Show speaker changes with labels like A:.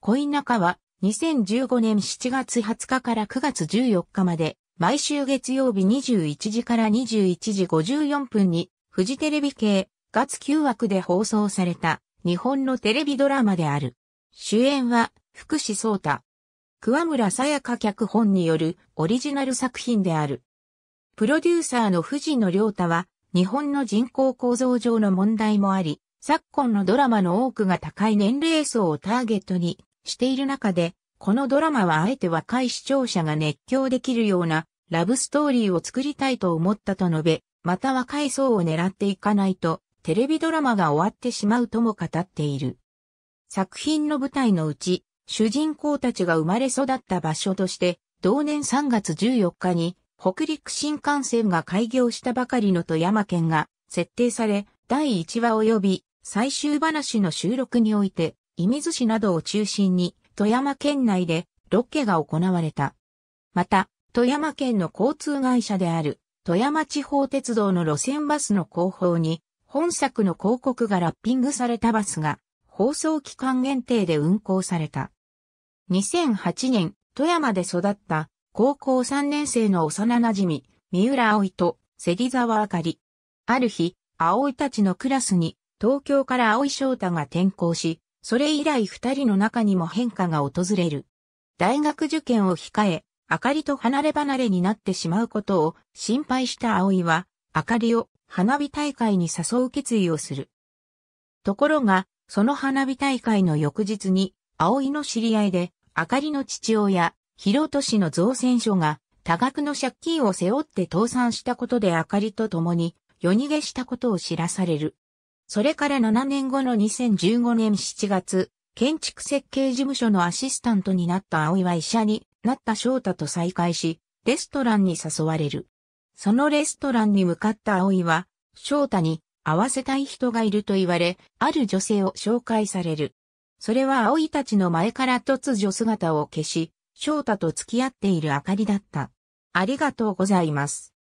A: 恋中は2015年7月20日から9月14日まで毎週月曜日21時から21時54分にフジテレビ系月9枠で放送された日本のテレビドラマである。主演は福士蒼太。桑村さやか脚本によるオリジナル作品である。プロデューサーの藤野良太は日本の人口構造上の問題もあり、昨今のドラマの多くが高い年齢層をターゲットにしている中で、このドラマはあえて若い視聴者が熱狂できるようなラブストーリーを作りたいと思ったと述べ、また若い層を狙っていかないと、テレビドラマが終わってしまうとも語っている。作品の舞台のうち、主人公たちが生まれ育った場所として、同年3月14日に、北陸新幹線が開業したばかりの富山県が設定され、第1話及び最終話の収録において、射水市などを中心に、富山県内でロケが行われた。また、富山県の交通会社である、富山地方鉄道の路線バスの後方に、本作の広告がラッピングされたバスが、放送期間限定で運行された。2008年、富山で育った高校3年生の幼馴染、三浦葵と芹沢あかり。ある日、葵たちのクラスに東京から青井翔太が転校し、それ以来二人の中にも変化が訪れる。大学受験を控え、あかりと離れ離れになってしまうことを心配した青井は、あかりを花火大会に誘う決意をする。ところが、その花火大会の翌日に、青井の知り合いで、あかりの父親、広都市の造船所が、多額の借金を背負って倒産したことであかりと共に、夜逃げしたことを知らされる。それから7年後の2015年7月、建築設計事務所のアシスタントになった葵は医者になった翔太と再会し、レストランに誘われる。そのレストランに向かった葵は、翔太に会わせたい人がいると言われ、ある女性を紹介される。それは葵たちの前から突如姿を消し、翔太と付き合っている明かりだった。ありがとうございます。